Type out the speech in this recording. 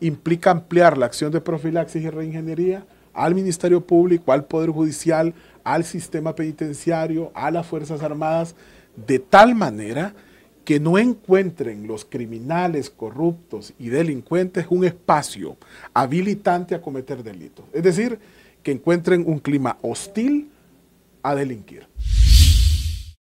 implica ampliar la acción de profilaxis y reingeniería al Ministerio Público, al Poder Judicial, al sistema penitenciario, a las Fuerzas Armadas, de tal manera que no encuentren los criminales corruptos y delincuentes un espacio habilitante a cometer delitos. Es decir, que encuentren un clima hostil a delinquir.